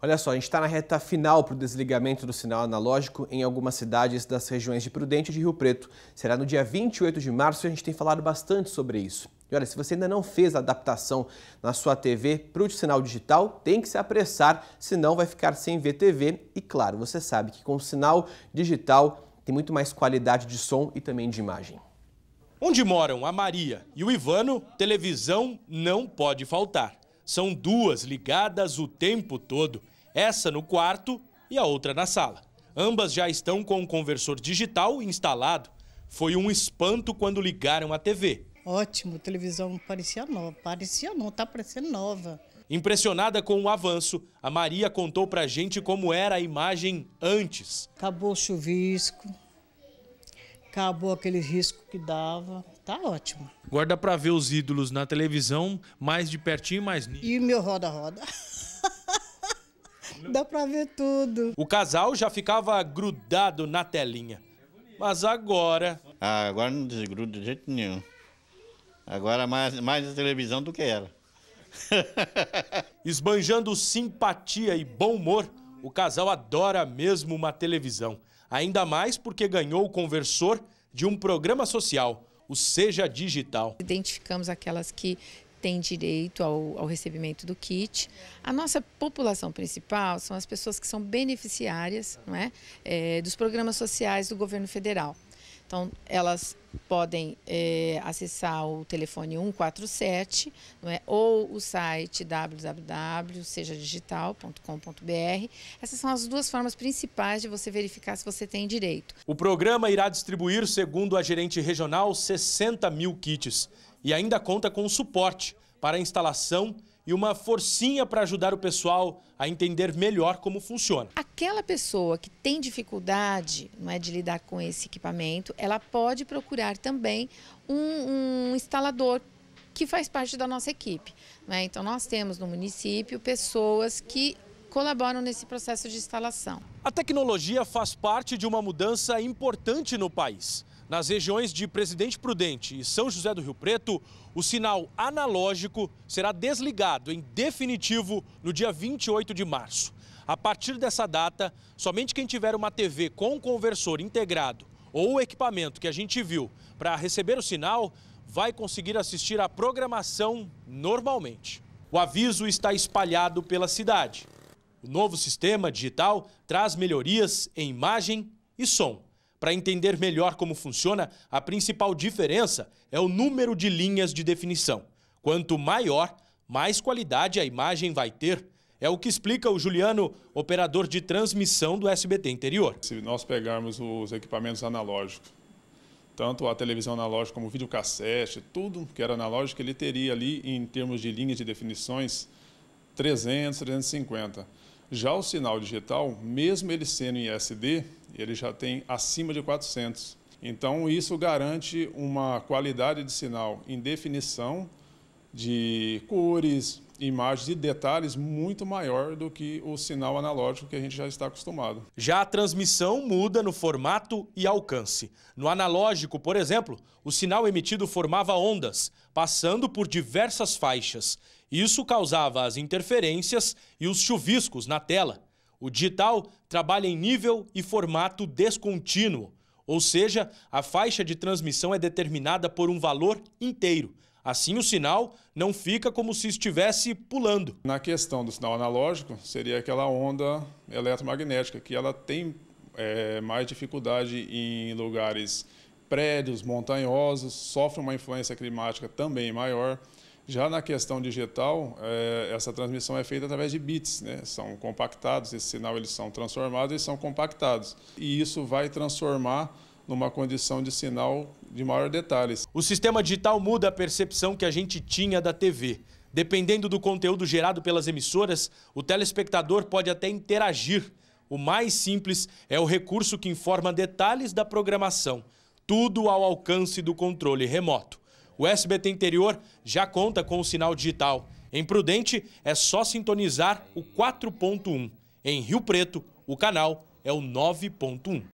Olha só, a gente está na reta final para o desligamento do sinal analógico em algumas cidades das regiões de Prudente e de Rio Preto. Será no dia 28 de março e a gente tem falado bastante sobre isso. E olha, se você ainda não fez a adaptação na sua TV para o sinal digital, tem que se apressar, senão vai ficar sem ver TV. E claro, você sabe que com o sinal digital tem muito mais qualidade de som e também de imagem. Onde moram a Maria e o Ivano, televisão não pode faltar. São duas ligadas o tempo todo, essa no quarto e a outra na sala. Ambas já estão com o conversor digital instalado. Foi um espanto quando ligaram a TV. Ótimo, televisão parecia nova, parecia não, tá parecendo nova. Impressionada com o avanço, a Maria contou pra gente como era a imagem antes. Acabou o chuvisco, acabou aquele risco que dava, tá ótimo. guarda para ver os ídolos na televisão mais de pertinho, mais E meu roda-roda. dá para ver tudo. O casal já ficava grudado na telinha. Mas agora. Ah, agora não desgruda de jeito nenhum. Agora mais, mais a televisão do que ela. Esbanjando simpatia e bom humor, o casal adora mesmo uma televisão ainda mais porque ganhou o conversor de um programa social, o Seja Digital. Identificamos aquelas que têm direito ao, ao, recebimento do kit. A nossa população principal são as pessoas que são beneficiárias não é? é dos programas sociais do governo federal. Então, elas podem é, acessar o telefone 147 não é? ou o site www.sejadigital.com.br. Essas são as duas formas principais de você verificar se você tem direito. O programa irá distribuir, segundo a gerente regional, 60 mil kits e ainda conta com suporte para a instalação e uma forcinha para ajudar o pessoal a entender melhor como funciona. Aquela pessoa que tem dificuldade não é, de lidar com esse equipamento, ela pode procurar também um, um instalador que faz parte da nossa equipe. Né? Então, nós temos no município pessoas que colaboram nesse processo de instalação. A tecnologia faz parte de uma mudança importante no país. Nas regiões de Presidente Prudente e São José do Rio Preto, o sinal analógico será desligado em definitivo no dia 28 de março. A partir dessa data, somente quem tiver uma TV com conversor integrado ou o equipamento que a gente viu para receber o sinal vai conseguir assistir à programação normalmente. O aviso está espalhado pela cidade. O novo sistema digital traz melhorias em imagem e som. Para entender melhor como funciona, a principal diferença é o número de linhas de definição. Quanto maior, mais qualidade a imagem vai ter. É o que explica o Juliano, operador de transmissão do SBT Interior. Se nós pegarmos os equipamentos analógicos, tanto a televisão analógica como o videocassete, tudo que era analógico, ele teria ali, em termos de linhas de definições, 300, 350. Já o sinal digital, mesmo ele sendo em SD, ele já tem acima de 400. Então, isso garante uma qualidade de sinal em definição de cores, imagens e detalhes muito maior do que o sinal analógico que a gente já está acostumado. Já a transmissão muda no formato e alcance. No analógico, por exemplo, o sinal emitido formava ondas, passando por diversas faixas. Isso causava as interferências e os chuviscos na tela. O digital trabalha em nível e formato descontínuo, ou seja, a faixa de transmissão é determinada por um valor inteiro Assim, o sinal não fica como se estivesse pulando. Na questão do sinal analógico, seria aquela onda eletromagnética, que ela tem é, mais dificuldade em lugares prédios, montanhosos, sofre uma influência climática também maior. Já na questão digital, é, essa transmissão é feita através de bits, né? são compactados, esse sinal eles são transformados e são compactados. E isso vai transformar numa condição de sinal de maior detalhes. O sistema digital muda a percepção que a gente tinha da TV. Dependendo do conteúdo gerado pelas emissoras, o telespectador pode até interagir. O mais simples é o recurso que informa detalhes da programação, tudo ao alcance do controle remoto. O SBT Interior já conta com o sinal digital. Em Prudente, é só sintonizar o 4.1. Em Rio Preto, o canal é o 9.1.